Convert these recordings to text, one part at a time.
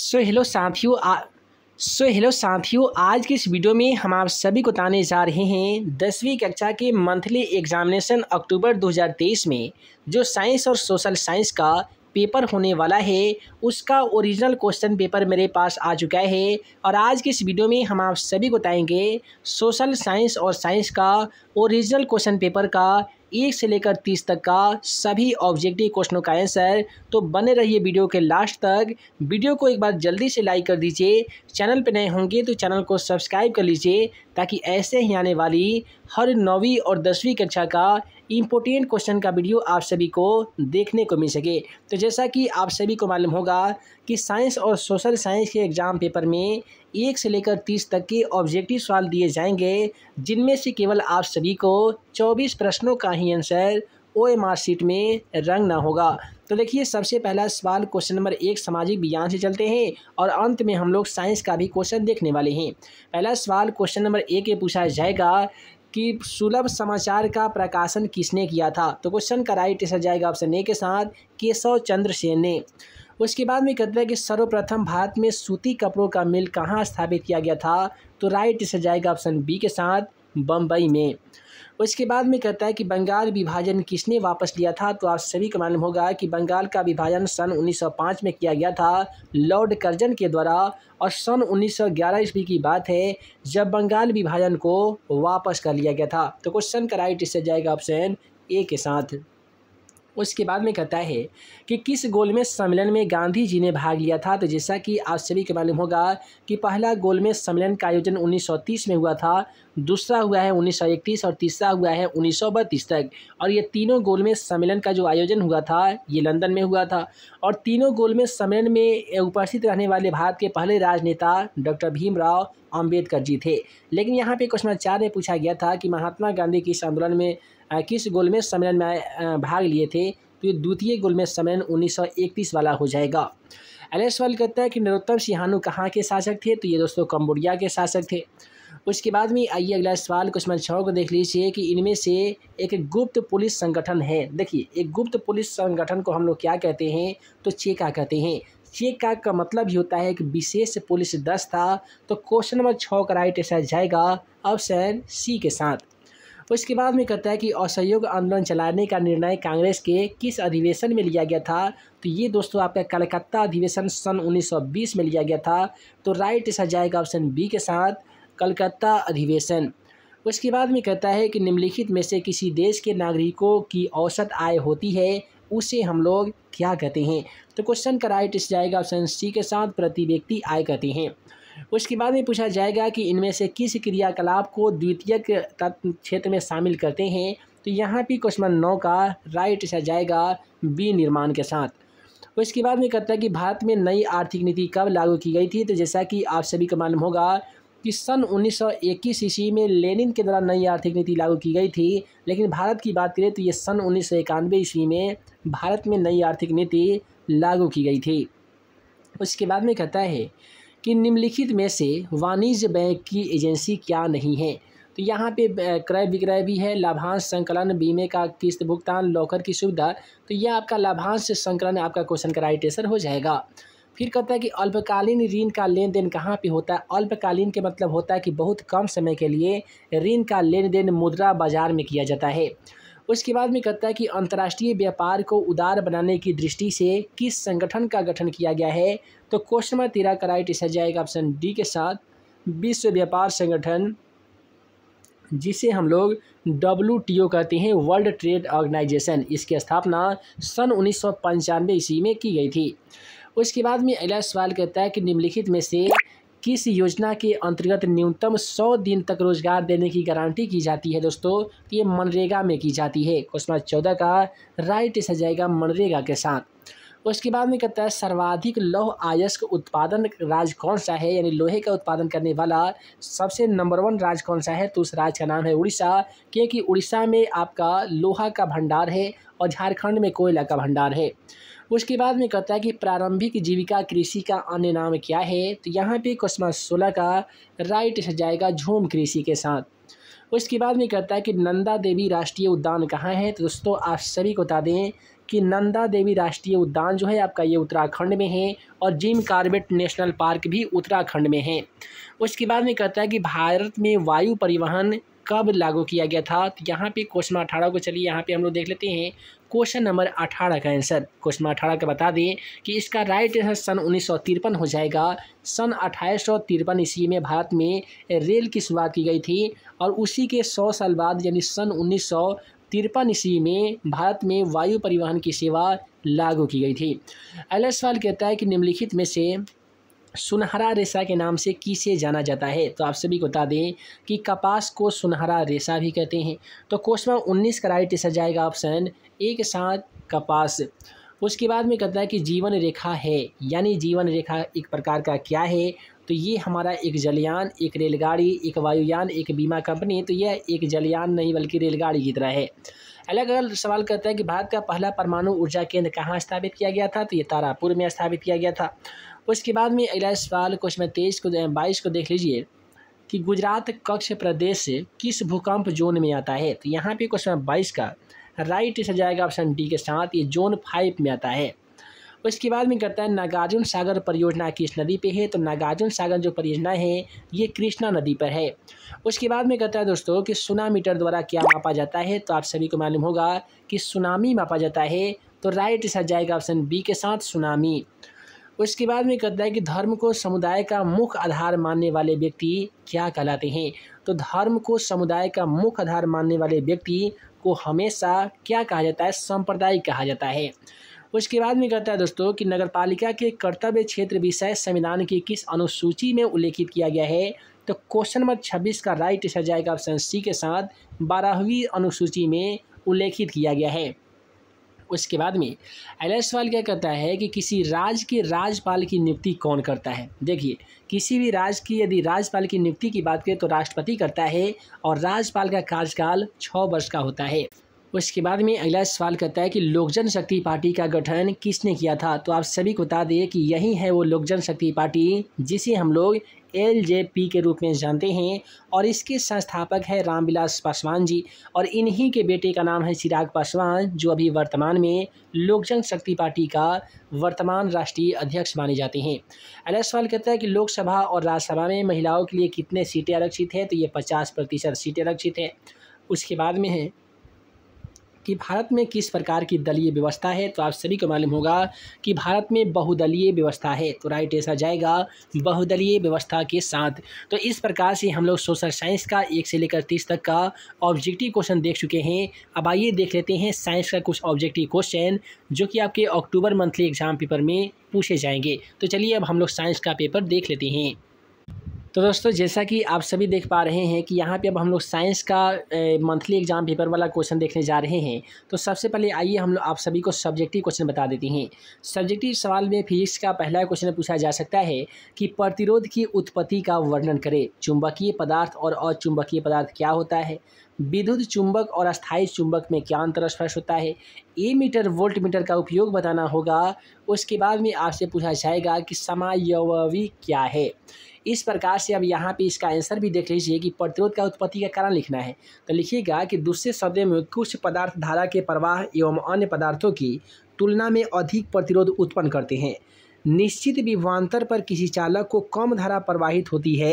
so hello साथियों so hello साथियों आज की इस वीडियो में हम आप सभी को बताने जा रहे हैं दसवीं कक्षा के मंथली एग्जामिनेशन अक्टूबर 2023 में जो साइंस और सोशल साइंस का पेपर होने वाला है उसका ओरिजिनल क्वेश्चन पेपर मेरे पास आ चुका है और आज की इस वीडियो में हम आप सभी को बताएंगे सोशल साइंस और साइंस का ओरिजिनल क्वेश्चन पेपर का एक से लेकर तीस तक का सभी ऑब्जेक्टिव क्वेश्चनों का आंसर तो बने रहिए वीडियो के लास्ट तक वीडियो को एक बार जल्दी से लाइक कर दीजिए चैनल पर नए होंगे तो चैनल को सब्सक्राइब कर लीजिए ताकि ऐसे ही आने वाली हर नौवीं और दसवीं कक्षा का इम्पोर्टेंट क्वेश्चन का वीडियो आप सभी को देखने को मिल सके तो जैसा कि आप सभी को मालूम होगा कि साइंस और सोशल साइंस के एग्ज़ाम पेपर में एक से लेकर तीस तक के ऑब्जेक्टिव सवाल दिए जाएंगे जिनमें से केवल आप सभी को चौबीस प्रश्नों का ही answer O M R sheet में रंगना होगा तो देखिए सबसे पहला सवाल क्वेश्चन नंबर एक सामाजिक विज्ञान से चलते हैं और अंत में हम लोग साइंस का भी क्वेश्चन देखने वाले हैं पहला सवाल क्वेश्चन नंबर एक ये पूछा जाएगा कि सुलभ समाचार का प्रकाशन किसने किया था तो क्वेश्चन का राइट आंसर जाएगा ऑप्शन ए के साथ केशव चंद्र सेन ने उसके बाद में कहते हैं कि सर्वप्रथम भारत में सूती कपड़ों का मिल कहाँ स्थापित किया गया था तो राइट आंसर जाएगा ऑप्शन बी के साथ बम्बई में उसके बाद में कहता है कि बंगाल विभाजन किसने वापस लिया था तो आप सभी का मालूम होगा कि बंगाल का विभाजन सन 1905 में किया गया था लॉर्ड कर्जन के द्वारा और सन 1911 ईस्वी की बात है जब बंगाल विभाजन को वापस कर लिया गया था तो क्वेश्चन का राइट इससे जाएगा ऑप्शन ए के साथ उसके बाद में कहता है कि किस गोल में सम्मेलन में गांधी जी ने भाग लिया था तो जैसा कि आप सभी को मालूम होगा कि पहला गोल में सम्मेलन का आयोजन 1930 में हुआ था दूसरा हुआ है 1931 और तीसरा हुआ है उन्नीस तक और ये तीनों गोल में सम्मेलन का जो आयोजन हुआ था ये लंदन में हुआ था और तीनों गोल में सम्मेलन में उपस्थित रहने वाले भारत के पहले राजनेता डॉक्टर भीमराव अम्बेडकर जी थे लेकिन यहाँ पे क्वेश्चन चार में पूछा गया था कि महात्मा गांधी के इस आंदोलन में किस गोलमेज सम्मेलन में भाग लिए थे तो ये द्वितीय गोलमेज सम्मेलन 1931 वाला हो जाएगा अगले सवाल कहता है कि नरोत्तम सिंहानु कहाँ के शासक थे तो ये दोस्तों कम्बोडिया के शासक थे उसके बाद में आइए अगला सवाल क्वेश्चन छः को देख लीजिए कि इनमें से एक गुप्त पुलिस संगठन है देखिए एक गुप्त पुलिस संगठन को हम लोग क्या कहते हैं तो चेका कहते हैं चेका का मतलब ही होता है कि विशेष पुलिस दस्ता तो क्वेश्चन नंबर छः का राइट ऐसा जाएगा ऑप्शन सी के साथ उसके बाद में कहता है कि असहयोग आंदोलन चलाने का निर्णय कांग्रेस के किस अधिवेशन में लिया गया था तो ये दोस्तों आपका कलकत्ता अधिवेशन सन 1920 में लिया गया था तो राइट इस जाएगा ऑप्शन बी के साथ कलकत्ता अधिवेशन उसके बाद में कहता है कि निम्नलिखित में से किसी देश के नागरिकों की औसत आय होती है उसे हम लोग क्या कहते हैं तो क्वेश्चन का राइट इस जाएगा ऑप्शन सी के साथ प्रति व्यक्ति आय कहते हैं उसके बाद में पूछा जाएगा कि इनमें से किस क्रियाकलाप को द्वितीय क्षेत्र में शामिल करते हैं तो यहाँ भी क्वेश्चन नौ का राइट आ जाएगा बी निर्माण के साथ उसके बाद में कहता है कि भारत में नई आर्थिक नीति कब लागू की गई थी तो जैसा कि आप सभी को मालूम होगा कि सन उन्नीस ईस्वी में लेनिन के द्वारा नई आर्थिक नीति लागू की गई थी लेकिन भारत की बात करें तो ये सन उन्नीस ईस्वी में भारत में नई आर्थिक नीति लागू की गई थी उसके बाद में कहता है कि निम्नलिखित में से वाणिज्य बैंक की एजेंसी क्या नहीं है तो यहाँ पे क्रय विक्रय भी है लाभांश संकलन बीमे का किस्त भुगतान लॉकर की सुविधा तो यह आपका लाभांश संकलन आपका क्वेश्चन का राइट आंसर हो जाएगा फिर कहता है कि अल्पकालीन ऋण का लेन देन कहाँ पर होता है अल्पकालीन के मतलब होता है कि बहुत कम समय के लिए ऋण का लेन देन मुद्रा बाजार में किया जाता है उसके बाद में कहता है कि अंतर्राष्ट्रीय व्यापार को उदार बनाने की दृष्टि से किस संगठन का गठन किया गया है तो क्वेश्चन नंबर तेरह का राइट इसका जाएगा ऑप्शन डी के साथ विश्व व्यापार संगठन जिसे हम लोग डब्ल्यू कहते हैं वर्ल्ड ट्रेड ऑर्गेनाइजेशन इसकी स्थापना सन उन्नीस ईस्वी में की गई थी उसके बाद में अगला सवाल कहता है कि निम्नलिखित में से किस योजना के अंतर्गत न्यूनतम सौ दिन तक रोजगार देने की गारंटी की जाती है दोस्तों ये मनरेगा में की जाती है क्वेश्चन चौदह का राइट सजाएगा जाएगा मनरेगा के साथ उसके बाद में कहता है सर्वाधिक लौह आयस्क उत्पादन राज्य कौन सा है यानी लोहे का उत्पादन करने वाला सबसे नंबर वन राज्य कौन सा है तो उस राज्य का नाम है उड़ीसा क्योंकि उड़ीसा में आपका लोहा का भंडार है और झारखंड में कोयला का भंडार है उसके बाद में कहता है कि प्रारंभिक जीविका कृषि का अन्य नाम क्या है तो यहाँ पे क्वेश्चन सोलह का राइट जाएगा झूम कृषि के साथ उसके बाद में कहता है कि नंदा देवी राष्ट्रीय उद्यान कहाँ है तो दोस्तों आप सभी को बता दें कि नंदा देवी राष्ट्रीय उद्यान जो है आपका ये उत्तराखंड में है और जिम कार्बेट नेशनल पार्क भी उत्तराखंड में है उसके बाद में कहता है कि भारत में वायु परिवहन कब लागू किया गया था तो यहाँ पे क्वेश्चन अठारह को चलिए यहाँ पे हम लोग देख लेते हैं क्वेश्चन नंबर अठारह का आंसर क्वेश्चन अठारह का बता दें कि इसका राइट आंसर सन उन्नीस हो जाएगा सन अट्ठाईस ईस्वी में भारत में रेल की शुरुआत की गई थी और उसी के सौ साल बाद यानी सन उन्नीस तिरपन ईस्वी में भारत में वायु परिवहन की सेवा लागू की गई थी अगला सवाल कहता है कि निम्नलिखित में से सुनहरा रेशा के नाम से किसे जाना जाता है तो आप सभी को बता दें कि कपास को सुनहरा रेशा भी कहते हैं तो क्वेश्चन उन्नीस का राइट आंसर जाएगा ऑप्शन ए के साथ कपास उसके बाद में कहता है कि जीवन रेखा है यानी जीवन रेखा एक प्रकार का क्या है तो ये हमारा एक जलयान एक रेलगाड़ी एक वायुयान एक बीमा कंपनी तो यह एक जलयान नहीं बल्कि रेलगाड़ी की तरह है अलग अलग सवाल करता है कि भारत का पहला परमाणु ऊर्जा केंद्र कहाँ स्थापित किया गया था तो ये तारापुर में स्थापित किया गया था उसके बाद में अगला सवाल क्वेश्चन तेईस को बाईस को देख लीजिए कि गुजरात कक्ष प्रदेश किस भूकंप जोन में आता है तो यहाँ पे क्वेश्चन बाईस का राइट से जाएगा ऑप्शन डी के साथ ये जोन फाइव में आता है उसके बाद में करता है नागार्जुन सागर परियोजना किस नदी पे है तो नागार्जुन सागर जो परियोजना है ये कृष्णा नदी पर है उसके बाद में करता है दोस्तों कि सुनामीटर द्वारा क्या मापा जाता है तो आप सभी को मालूम होगा कि सुनामी मापा जाता है तो राइट इस जाएगा ऑप्शन बी के साथ सुनामी उसके बाद में कहता है कि धर्म को समुदाय का मुख्य आधार मानने वाले व्यक्ति क्या कहलाते हैं तो धर्म को समुदाय का मुख्य आधार मानने वाले व्यक्ति को हमेशा क्या कहा जाता है संप्रदाय कहा जाता है उसके बाद में कहता है दोस्तों कि नगर पालिका के कर्तव्य क्षेत्र विषय संविधान की किस अनुसूची में उल्लेखित किया गया है तो क्वेश्चन नंबर छब्बीस का राइट आंसर जाएगा ऑप्शन सी के साथ बारहवीं अनुसूची में उल्लेखित किया गया है उसके बाद में अगला सवाल क्या कहता है कि किसी राज्य के राज्यपाल की नियुक्ति कौन करता है देखिए किसी भी राज्य की यदि राज्यपाल की नियुक्ति की बात करें तो राष्ट्रपति करता है और राज्यपाल का कार्यकाल छः वर्ष का होता है उसके बाद में अगला सवाल कहता है कि लोक जनशक्ति पार्टी का गठन किसने किया था तो आप सभी को बता दें कि यही है वो लोक जनशक्ति पार्टी जिसे हम लोग एल जे पी के रूप में जानते हैं और इसके संस्थापक है रामविलास पासवान जी और इन्हीं के बेटे का नाम है चिराग पासवान जो अभी वर्तमान में लोक जनशक्ति पार्टी का वर्तमान राष्ट्रीय अध्यक्ष माने जाते हैं अगला सवाल कहता है कि लोकसभा और राज्यसभा में महिलाओं के लिए कितने सीटें आरक्षित हैं तो ये पचास प्रतिशत सीटें आरक्षित हैं उसके बाद में है कि भारत में किस प्रकार की दलीय व्यवस्था है तो आप सभी को मालूम होगा कि भारत में बहुदलीय व्यवस्था है तो राइट ऐसा जाएगा बहुदलीय व्यवस्था के साथ तो इस प्रकार से हम लोग सोशल साइंस का एक से लेकर तीस तक का ऑब्जेक्टिव क्वेश्चन देख चुके हैं अब आइए देख लेते हैं साइंस का कुछ ऑब्जेक्टिव क्वेश्चन जो कि आपके अक्टूबर मंथली एग्जाम पेपर में पूछे जाएंगे तो चलिए अब हम लोग साइंस का पेपर देख लेते हैं तो दोस्तों जैसा कि आप सभी देख पा रहे हैं कि यहाँ पे अब हम लोग साइंस का मंथली एग्जाम पेपर वाला क्वेश्चन देखने जा रहे हैं तो सबसे पहले आइए हम लोग आप सभी को सब्जेक्टिव क्वेश्चन बता देते हैं सब्जेक्टिव सवाल में फिजिक्स का पहला क्वेश्चन पूछा जा सकता है कि प्रतिरोध की उत्पत्ति का वर्णन करें चुंबकीय पदार्थ और अचुंबकीय पदार्थ क्या होता है विद्युत चुंबक और अस्थायी चुंबक में क्या अंतर स्पर्श होता है ए मीटर वोल्ट मीटर का उपयोग बताना होगा उसके बाद में आपसे पूछा जाएगा कि समायवी क्या है इस प्रकार से अब यहाँ पे इसका आंसर भी देख लीजिए कि प्रतिरोध का उत्पत्ति का कारण लिखना है तो लिखिएगा कि दूसरे शब्द में कुछ पदार्थ धारा के प्रवाह एवं अन्य पदार्थों की तुलना में अधिक प्रतिरोध उत्पन्न करते हैं निश्चित विभवान्तर पर किसी चालक को कम धारा प्रवाहित होती है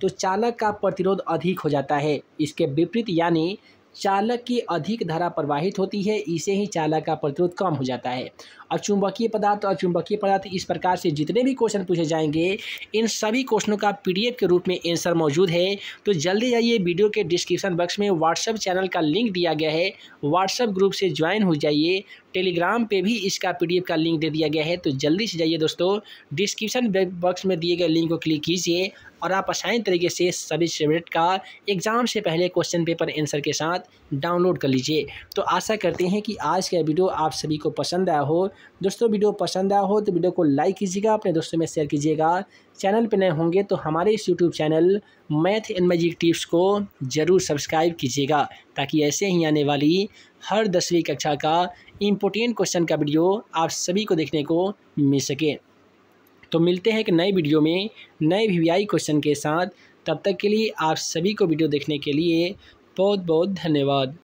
तो चालक का प्रतिरोध अधिक हो जाता है इसके विपरीत यानी चालक की अधिक धारा प्रवाहित होती है इसे ही चालक का प्रतिरोध कम हो जाता है और चुंबकीय पदार्थ और चुंबकीय पदार्थ इस प्रकार से जितने भी क्वेश्चन पूछे जाएंगे इन सभी क्वेश्चनों का पीडीएफ के रूप में आंसर मौजूद है तो जल्दी जाइए वीडियो के डिस्क्रिप्शन बॉक्स में व्हाट्सअप चैनल का लिंक दिया गया है व्हाट्सएप ग्रुप से ज्वाइन हो जाइए टेलीग्राम पर भी इसका पी का लिंक दे दिया गया है तो जल्दी से जाइए दोस्तों डिस्क्रिप्शन बॉक्स में दिए गए लिंक को क्लिक कीजिए और आप आसानी तरीके से सभी सब्जेक्ट का एग्ज़ाम से पहले क्वेश्चन पेपर आंसर के साथ साथ डाउनलोड कर लीजिए तो आशा करते हैं कि आज का वीडियो आप सभी को पसंद आया हो दोस्तों वीडियो पसंद आया हो तो वीडियो को लाइक कीजिएगा अपने दोस्तों में शेयर कीजिएगा चैनल पर नए होंगे तो हमारे इस YouTube channel math and magic tips को ज़रूर सब्सक्राइब कीजिएगा ताकि ऐसे ही आने वाली हर दसवीं कक्षा का इम्पोर्टेंट क्वेश्चन का वीडियो आप सभी को देखने को मिल सके तो मिलते हैं एक नए वीडियो में नए वी क्वेश्चन के साथ तब तक के लिए आप सभी को वीडियो देखने के लिए बहुत बहुत धन्यवाद